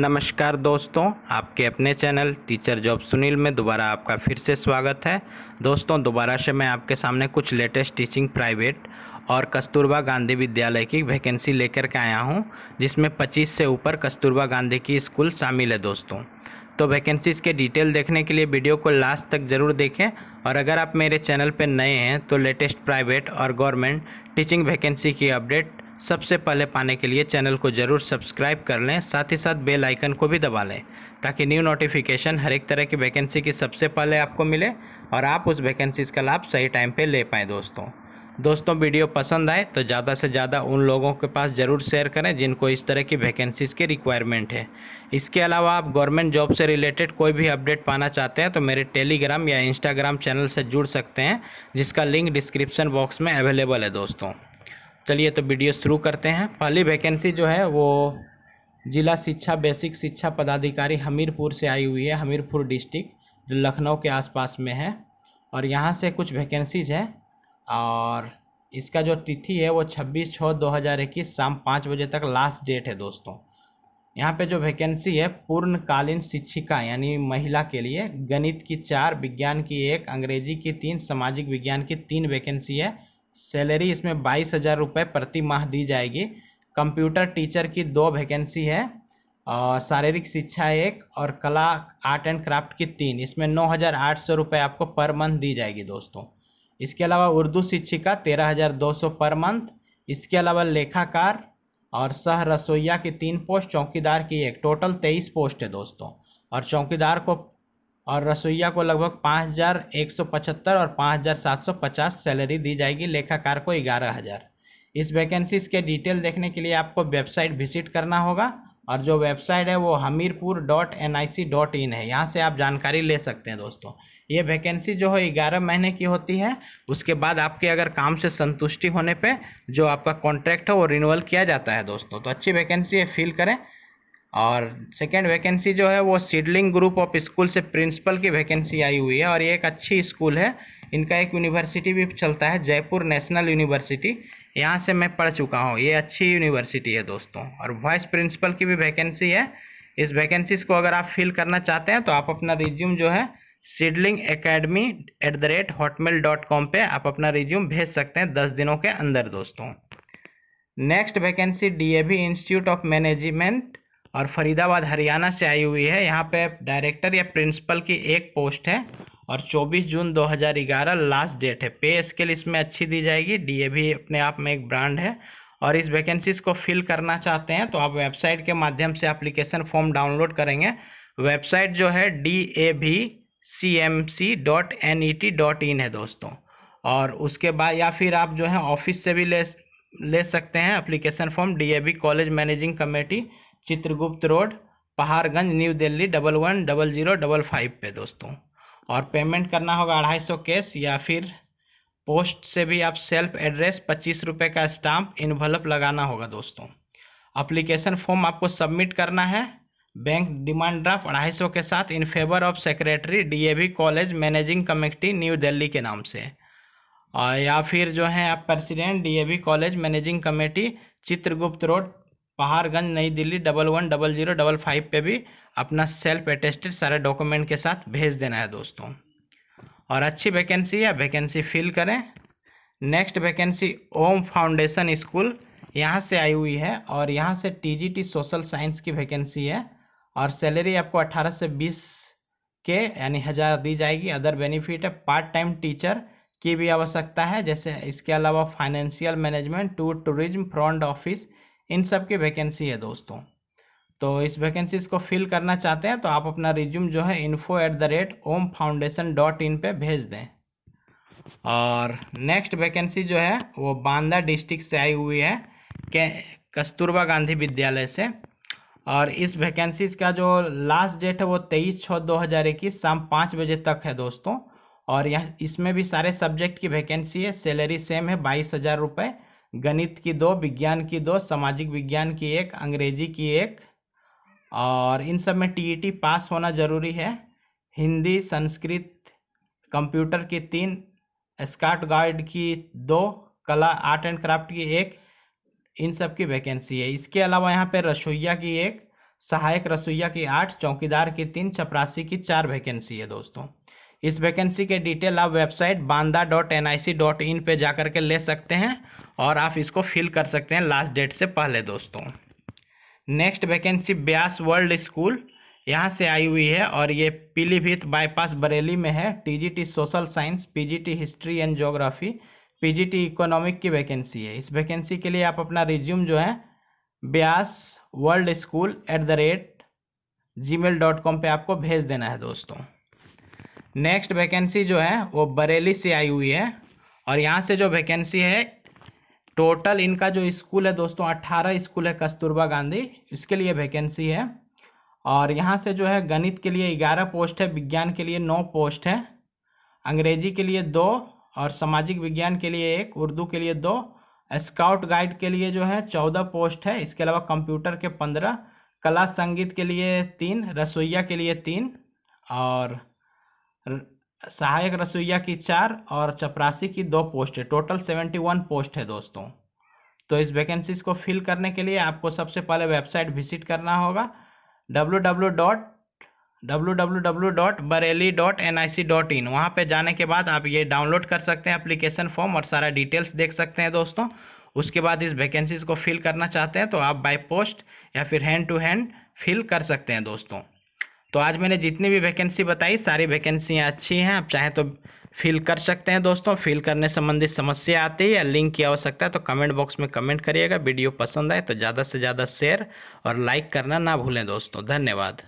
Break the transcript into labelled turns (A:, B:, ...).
A: नमस्कार दोस्तों आपके अपने चैनल टीचर जॉब सुनील में दोबारा आपका फिर से स्वागत है दोस्तों दोबारा से मैं आपके सामने कुछ लेटेस्ट टीचिंग प्राइवेट और कस्तूरबा गांधी विद्यालय की वैकेंसी लेकर के आया हूं जिसमें 25 से ऊपर कस्तूरबा गांधी की स्कूल शामिल है दोस्तों तो वैकेंसीज़ के डिटेल देखने के लिए वीडियो को लास्ट तक ज़रूर देखें और अगर आप मेरे चैनल पर नए हैं तो लेटेस्ट प्राइवेट और गवर्नमेंट टीचिंग वैकेंसी की अपडेट सबसे पहले पाने के लिए चैनल को ज़रूर सब्सक्राइब कर लें साथ ही साथ बेल आइकन को भी दबा लें ताकि न्यू नोटिफिकेशन हर एक तरह की वैकेंसी की सबसे पहले आपको मिले और आप उस वैकेंसीज़ का लाभ सही टाइम पे ले पाएँ दोस्तों दोस्तों वीडियो पसंद आए तो ज़्यादा से ज़्यादा उन लोगों के पास ज़रूर शेयर करें जिनको इस तरह की वैकेंसीज़ की रिक्वायरमेंट है इसके अलावा आप गवर्नमेंट जॉब से रिलेटेड कोई भी अपडेट पाना चाहते हैं तो मेरे टेलीग्राम या इंस्टाग्राम चैनल से जुड़ सकते हैं जिसका लिंक डिस्क्रिप्शन बॉक्स में अवेलेबल है दोस्तों चलिए तो वीडियो शुरू करते हैं पहली वैकेंसी जो है वो जिला शिक्षा बेसिक शिक्षा पदाधिकारी हमीरपुर से आई हुई है हमीरपुर डिस्ट्रिक्ट जो लखनऊ के आसपास में है और यहाँ से कुछ वैकेंसीज है और इसका जो तिथि है वो 26 छः 2021 शाम पाँच बजे तक लास्ट डेट है दोस्तों यहाँ पे जो वैकेंसी है पूर्णकालीन शिक्षिका यानी महिला के लिए गणित की चार विज्ञान की एक अंग्रेजी की तीन सामाजिक विज्ञान की तीन वैकेंसी है सैलरी इसमें बाईस हज़ार रुपये प्रति माह दी जाएगी कंप्यूटर टीचर की दो वैकेंसी है और शारीरिक शिक्षा एक और कला आर्ट एंड क्राफ्ट की तीन इसमें नौ हज़ार आठ सौ रुपये आपको पर मंथ दी जाएगी दोस्तों इसके अलावा उर्दू शिक्षिका तेरह हज़ार दो सौ पर मंथ इसके अलावा लेखाकार और सह रसोईया की तीन पोस्ट चौकीदार की एक टोटल तेईस पोस्ट है दोस्तों और चौकीदार को और रसोईया को लगभग पाँच हज़ार एक सौ पचहत्तर और पाँच हज़ार सात सौ पचास सैलरी दी जाएगी लेखाकार को ग्यारह हज़ार इस वैकेंसीज के डिटेल देखने के लिए आपको वेबसाइट विजिट करना होगा और जो वेबसाइट है वो Hamirpur dot N I C dot in है यहाँ से आप जानकारी ले सकते हैं दोस्तों ये वैकेंसी जो है ग्यारह महीने की होती है उसके बाद आपके अगर काम से संतुष्टि होने पे जो आपका कॉन्ट्रैक्ट है वो रिन्यूअल किया जाता है दोस्तों तो अच्छी वैकेंसी है फिल करें और सेकेंड वैकेंसी जो है वो सीडलिंग ग्रुप ऑफ स्कूल से प्रिंसिपल की वैकेंसी आई हुई है और ये एक अच्छी स्कूल है इनका एक यूनिवर्सिटी भी चलता है जयपुर नेशनल यूनिवर्सिटी यहाँ से मैं पढ़ चुका हूँ ये अच्छी यूनिवर्सिटी है दोस्तों और वाइस प्रिंसिपल की भी वैकेंसी है इस वैकेंसीज को अगर आप फिल करना चाहते हैं तो आप अपना रिज्यूम जो है Seedling academy at the rate Hotmail dot com पर आप अपना रिज्यूम भेज सकते हैं दस दिनों के अंदर दोस्तों next vacancy D A V institute of management और फरीदाबाद हरियाणा से आई हुई है यहाँ पे डायरेक्टर या प्रिंसिपल की एक पोस्ट है और 24 जून 2011 लास्ट डेट है पे स्केल इसमें अच्छी दी जाएगी ए भी अपने आप में एक ब्रांड है और इस वैकेंसीज को फिल करना चाहते हैं तो आप वेबसाइट के माध्यम से एप्लीकेशन फॉर्म डाउनलोड करेंगे वेबसाइट जो है D A V C M C dot N E T dot in है दोस्तों और उसके बाद या फिर आप जो है ऑफिस से भी ले ले सकते हैं application form D A V college managing committee Chitragupta road Paharganj new Delhi double one double zero double five पे दोस्तों और पेमेंट करना होगा अढ़ाई सौ कैश या फिर पोस्ट से भी आप सेल्फ एड्रेस पच्चीस रुपये का स्टाम्प इन्वलप लगाना होगा दोस्तों अप्लीकेशन फॉर्म आपको सबमिट करना है बैंक डिमांड ड्राफ्ट अढ़ाई सौ के साथ in favour of secretary DAV college managing committee new Delhi के नाम से और या फिर जो है आप president DAV college managing committee Chitragupta road Paharganj नई Delhi double one double zero double five पर भी अपना सेल्फ अटेस्टेड सारे डॉक्यूमेंट के साथ भेज देना है दोस्तों और अच्छी वैकेंसी है वैकेंसी फिल करें next vacancy Om foundation school यहाँ से आई हुई है और यहाँ से टीजीटी सोशल साइंस की वैकेंसी है और सैलरी आपको अट्ठारह से बीस के यानी हज़ार दी जाएगी अदर बेनिफिट है पार्ट टाइम टीचर की भी आवश्यकता है जैसे इसके अलावा financial management to tourism front office इन सब की वैकेंसी है दोस्तों तो इस वैकेंसीज को फिल करना चाहते हैं तो आप अपना रिज्यूम जो है info at the rate Om foundation dot in पर भेज दें और नेक्स्ट वैकेंसी जो है वो बांदा डिस्ट्रिक्ट से आई हुई है के कस्तूरबा गांधी विद्यालय से और इस वैकेंसीज का जो लास्ट डेट है वो तेईस छः दो हज़ार इक्कीस शाम पाँच बजे तक है दोस्तों और यहाँ इसमें भी सारे सब्जेक्ट की वैकेंसी है सैलरी सेम है बाईस हज़ार रुपये गणित की दो विज्ञान की दो सामाजिक विज्ञान की एक अंग्रेजी की एक और इन सब में टीईटी पास होना ज़रूरी है हिंदी संस्कृत कंप्यूटर की तीन स्काउट गाइड की दो कला आर्ट एंड क्राफ्ट की एक इन सब की वैकेंसी है इसके अलावा यहाँ पे रसोईया की एक सहायक रसोईया की आठ चौकीदार की तीन चपरासी की चार वैकेंसी है दोस्तों इस वैकेंसी के डिटेल आप website Banda dot N I C dot in पर जा कर के ले सकते हैं और आप इसको फिल कर सकते हैं लास्ट डेट से पहले दोस्तों next vacancy Beas world school यहाँ से आई हुई है और ये पीलीभीत बाईपास बरेली में है TGT social science PGT history and geography PGT economic की वैकेंसी है इस वैकेंसी के लिए आप अपना रिज्यूम जो है Beas world school at the rate Gmail dot com पर आपको भेज देना है दोस्तों नेक्स्ट वैकेंसी जो है वो बरेली से आई हुई है और यहाँ से जो वैकेंसी है टोटल इनका जो स्कूल है दोस्तों अट्ठारह स्कूल है कस्तूरबा गांधी इसके लिए वैकेंसी है और यहाँ से जो है गणित के लिए ग्यारह पोस्ट है विज्ञान के लिए नौ पोस्ट है अंग्रेजी के लिए दो और सामाजिक विज्ञान के लिए एक उर्दू के लिए दो स्काउट गाइड के लिए जो है चौदह पोस्ट है इसके अलावा कंप्यूटर के पंद्रह कला संगीत के लिए तीन रसोईया के लिए तीन और सहायक रसोईया की चार और चपरासी की दो पोस्ट है टोटल सेवेंटी वन पोस्ट है दोस्तों तो इस वैकेंसीज को फिल करने के लिए आपको सबसे पहले वेबसाइट विजिट करना होगा W W dot W W dot Bareilly dot N I C dot in वहाँ पर जाने के बाद आप ये डाउनलोड कर सकते हैं अप्लीकेशन फॉर्म और सारा डिटेल्स देख सकते हैं दोस्तों उसके बाद इस वैकेंसीज को फिल करना चाहते हैं तो आप बाय पोस्ट या फिर हैंड टू हैंड फिल कर सकते हैं दोस्तों तो आज मैंने जितनी भी वैकेंसी बताई सारी वैकेंसियाँ अच्छी हैं आप चाहें तो फिल कर सकते हैं दोस्तों फिल करने संबंधित समस्या आती है या लिंक की आवश्यकता है तो कमेंट बॉक्स में कमेंट करिएगा वीडियो पसंद आए तो ज़्यादा से ज़्यादा शेयर और लाइक करना ना भूलें दोस्तों धन्यवाद